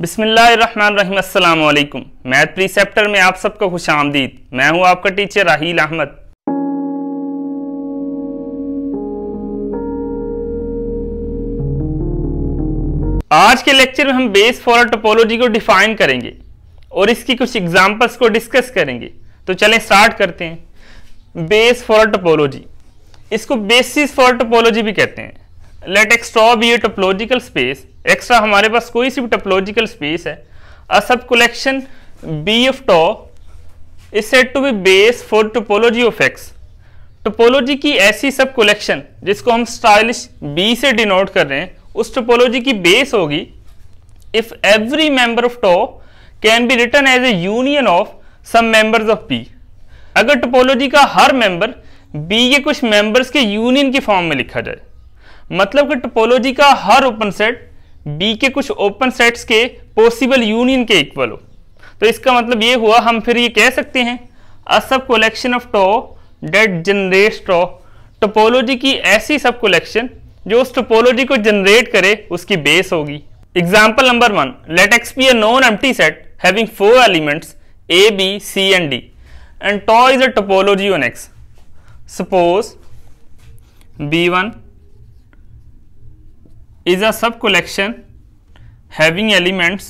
बिसमीम् अल्लाम मैथ प्रीसेप्टर में आप सबको खुश आमदीद मैं हूं आपका टीचर राहील अहमद आज के लेक्चर में हम बेस फॉर टोपोलॉजी को डिफाइन करेंगे और इसकी कुछ एग्जांपल्स को डिस्कस करेंगे तो चलें स्टार्ट करते हैं बेस फॉर टोपोलॉजी इसको बेसिस फॉर टोपोलॉजी भी कहते हैं let X be a topological space X हमारे पास कोई सी भी टोपोलॉजिकल स्पेस है a sub collection B of tau is said to be base for topology of X topology की ऐसी सब कलेक्शन जिसको हम स्टाइलिश बी से डिनोट कर रहे हैं उस टोपोलॉजी की बेस होगी if every member of tau can be written as a union of some members of P अगर टोपोलॉजी का हर मेंबर बी के कुछ मेंबर्स के यूनियन के फॉर्म में लिखा जाए मतलब कि टोपोलॉजी का हर ओपन सेट बी के कुछ ओपन सेट्स के पॉसिबल यूनियन के इक्वल हो तो इसका मतलब ये हुआ हम फिर ये कह सकते हैं a sub collection of tau that generate tau topology की ऐसी सब कोलेक्शन जो उस टोपोलॉजी को जनरेट करे उसकी बेस होगी example number one let X be a non T set having four elements a b c and d and tau is a topology on X suppose B one is a sub collection having elements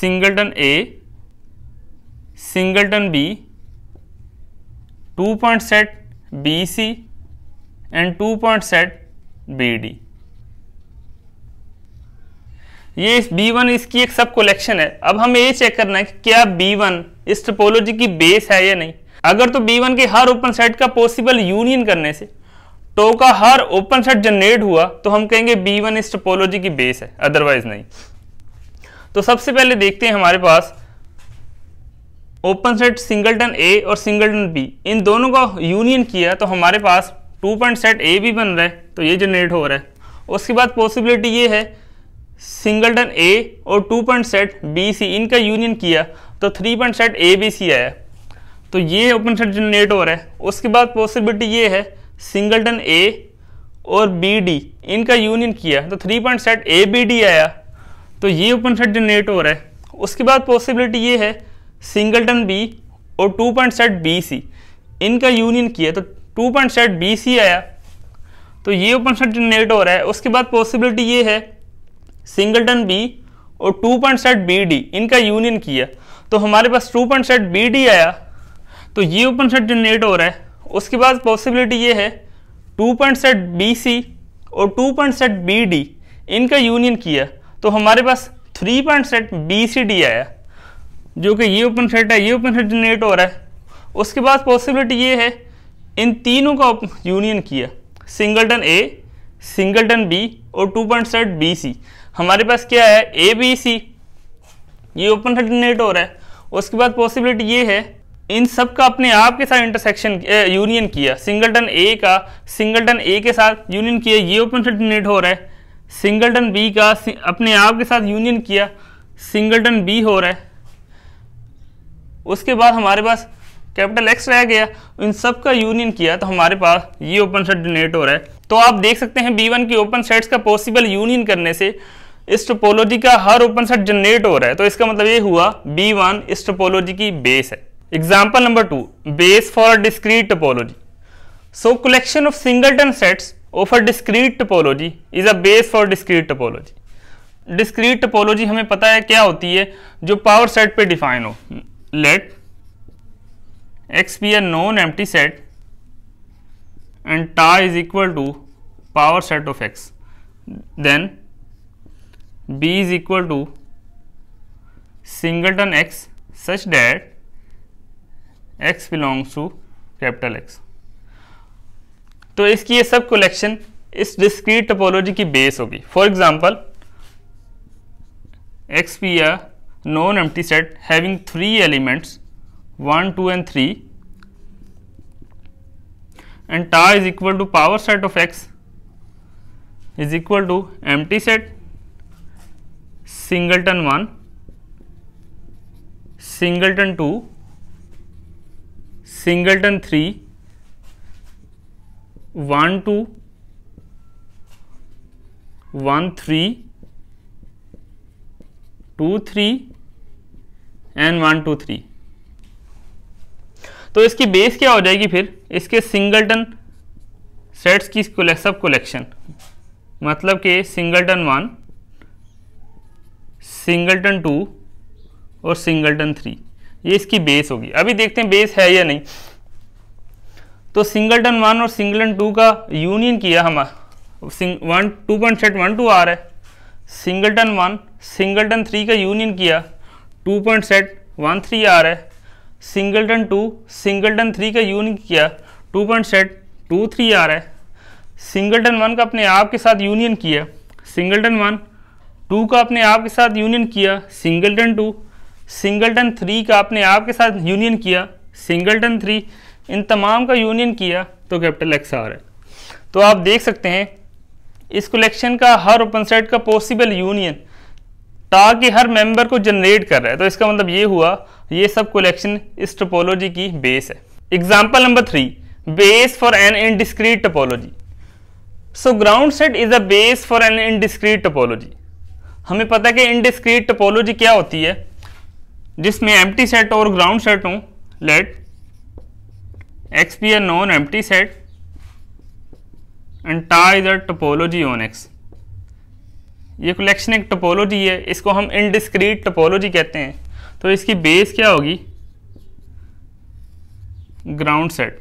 singleton a singleton b two point set b c and two point set b d ये इस B one इसकी एक सब collection है अब हमें ये check करना है कि क्या बी वन इस टोपोलॉजी की बेस है या नहीं अगर तो बी वन के हर ओपन सेट का पॉसिबल यूनियन करने से टो तो का हर ओपन सेट जनरेट हुआ तो हम कहेंगे बी वन इस टोपोलॉजी की बेस है अदरवाइज नहीं तो सबसे पहले देखते हैं हमारे पास ओपन सेट सिंगलटन ए और सिंगलटन बी इन दोनों का यूनियन किया तो हमारे पास टू पॉइंट सेट ए भी बन रहा है तो ये जनरेट हो रहा है उसके बाद पॉसिबिलिटी ये है सिंगलटन ए और two point set b c इनका यूनियन किया तो three point set a b c आया तो ये ओपन सेट जनरेट हो रहा है उसके बाद पॉसिबिलिटी ये है सिंगलटन ए और बी डी इनका यूनियन किया तो three point set a b d आया तो ये ओपन सेट जनरेट हो रहा है उसके बाद पॉसिबिलिटी ये है सिंगलटन बी और two point set b c इनका यूनियन किया तो two point set b c आया तो ये ओपन सेट जनरेट हो रहा है उसके बाद पॉसिबिलिटी ये है सिंगलटन बी और two point set b d इनका यूनियन किया तो हमारे पास two point set b d आया तो ये ओपन सेट जनरेट हो रहा है उसके बाद पॉसिबिलिटी ये है two point set b c और two point set b d इनका यूनियन किया तो हमारे पास three point set b c d आया जो कि ये ओपन सेट है ये ओपन सेट जनरेट हो रहा है उसके बाद पॉसिबिलिटी ये है इन तीनों का यूनियन किया सिंगलटन ए सिंगलटन बी और two point set b c हमारे पास क्या है ए बी सी ये ओपन सेट जनरेट हो रहा है उसके बाद पॉसिबिलिटी ये है इन सब का अपने आप के साथ इंटरसेक्शन यूनियन किया सिंगलटन ए का सिंगलटन ए के साथ यूनियन किया ये ओपन से डिनेट हो रहा है सिंगलटन बी का अपने आप के साथ यूनियन किया सिंगलटन बी हो रहा है उसके बाद हमारे पास कैपिटल एक्स रह गया इन सब का यूनियन किया तो हमारे पास ये ओपन सेट डिनेट हो रहा है तो आप देख सकते हैं बी वन की ओपन सेट्स का पॉसिबल यूनियन करने से इस टोपोलॉजी का हर ओपन सेट जनरेट हो रहा है तो इसका मतलब ये हुआ बी वन इस टोपोलॉजी की बेस है Example number 2 base for a discrete topology. So collection of singleton sets of a discrete topology is a base for discrete topology. Discrete topology हमें पता है क्या होती है जो पावर सेट पे डिफाइन हो let X be a non empty set and tau is equal to power set of X then b is equal to singleton x such that X belongs to capital X तो इसकी ये सब collection इस discrete topology की base होगी for example X be a non empty set having three elements one two and three and equal to power set of X is equal to empty set singleton one singleton two singleton three one two one three two three and one two three तो इसकी base क्या हो जाएगी फिर इसके singleton sets की सब collection मतलब कि सिंगलटन वन सिंगलटन टू और सिंगलटन थ्री ये इसकी बेस होगी अभी देखते हैं बेस है या नहीं तो सिंगलटन वन और सिंगलटन टू का यूनियन किया हमारा one two point set one two आ रहा है सिंगलटन वन सिंगलटन थ्री का यूनियन किया two point set one three आ रहा है सिंगलटन टू सिंगलटन थ्री का यूनियन किया two point set two three आ रहा है सिंगलटन वन का अपने आप के साथ यूनियन किया सिंगलटन वन टू का अपने आप के साथ यूनियन किया सिंगलटन टू सिंगलटन थ्री का आपने आपके साथ यूनियन किया सिंगलटन थ्री इन तमाम का यूनियन किया तो कैपिटल एक्स आ रहा है तो आप देख सकते हैं इस कलेक्शन का हर ओपन सेट का पॉसिबल यूनियन ताकि हर मेंबर को जनरेट कर रहा है तो इसका मतलब ये हुआ ये सब कलेक्शन इस टोपोलॉजी की बेस है example number three base for an indiscrete topology so ground set is a base for an indiscrete topology हमें पता है कि इनडिस्क्रीट टोपोलॉजी क्या होती है जिसमें टी सेट और ग्राउंड सेट हों let X be a non T set and tau is a topology on X ये कलेक्शन एक टोपोलॉजी है इसको हम इनडिस्क्रीट टोपोलॉजी कहते हैं तो इसकी बेस क्या होगी ग्राउंड सेट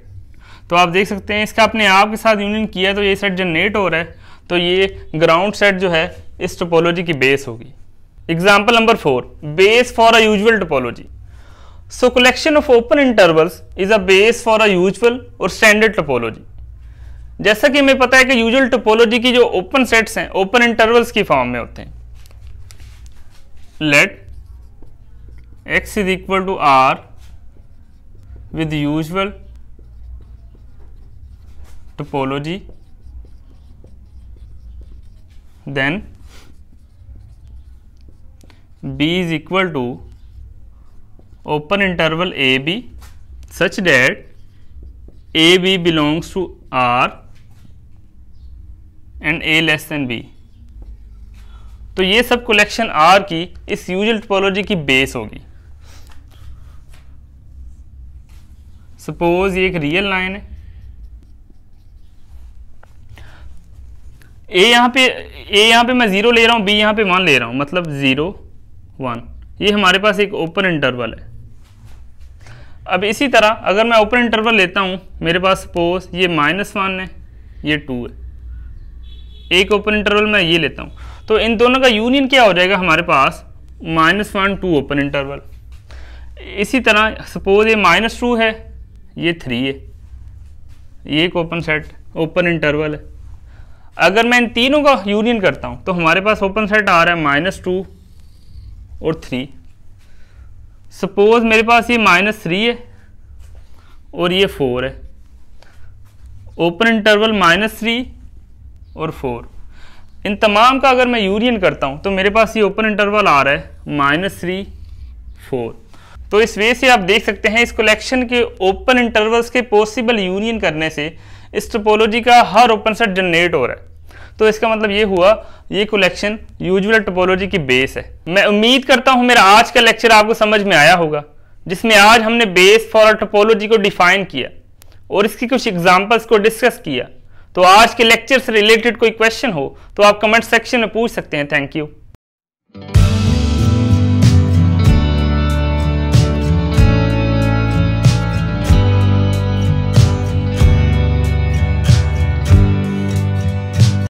तो आप देख सकते हैं इसका अपने आप के साथ यूनियन किया तो ये सेट जनरेट हो रहा है तो ये ग्राउंड सेट जो है इस टोपोलॉजी की बेस होगी Example number 4 base for a usual topology. So collection of open intervals is a base for a usual और standard topology. जैसा कि हमें पता है कि usual topology की जो open sets हैं open intervals की फॉर्म में होते हैं Let x is equal to r with usual topology then B is equal to open interval A B such that A B belongs to R and A less than B तो ये सब collection R की इस usual topology की base होगी suppose ये एक real line है ए यहां पे ए यहां पे मैं ज़ीरो ले रहा हूँ बी यहाँ पे मान ले रहा हूँ मतलब ज़ीरो वन ये हमारे पास एक ओपन इंटरवल है अब इसी तरह अगर मैं ओपन इंटरवल लेता हूँ मेरे पास सपोज ये माइनस वन है ये टू है एक ओपन इंटरवल मैं ये लेता हूँ तो इन दोनों का यूनियन क्या हो जाएगा हमारे पास minus one two open interval इसी तरह सपोज ये माइनस टू है ये थ्री है ये एक ओपन सेट ओपन इंटरवल है अगर मैं इन तीनों का यूनियन करता हूँ तो हमारे पास ओपन सेट आ रहा है माइनस टू और थ्री सपोज मेरे पास ये माइनस थ्री है और ये फोर है ओपन इंटरवल माइनस थ्री और फोर इन तमाम का अगर मैं यूनियन करता हूँ तो मेरे पास ये ओपन इंटरवल आ रहा है माइनस थ्री फोर तो इस वे से आप देख सकते हैं इस कलेक्शन के ओपन इंटरवल्स के पॉसिबल यूनियन करने से इस टोपोलॉजी का हर ओपन सेट जनरेट हो रहा है तो इसका मतलब ये हुआ ये कलेक्शन यूजुअल टोपोलॉजी की बेस है मैं उम्मीद करता हूँ मेरा आज का लेक्चर आपको समझ में आया होगा जिसमें आज हमने बेस फॉर टोपोलॉजी को डिफाइन किया और इसकी कुछ एग्जाम्पल्स को डिस्कस किया तो आज के लेक्चर से रिलेटेड कोई क्वेश्चन हो तो आप कमेंट सेक्शन में पूछ सकते हैं थैंक यू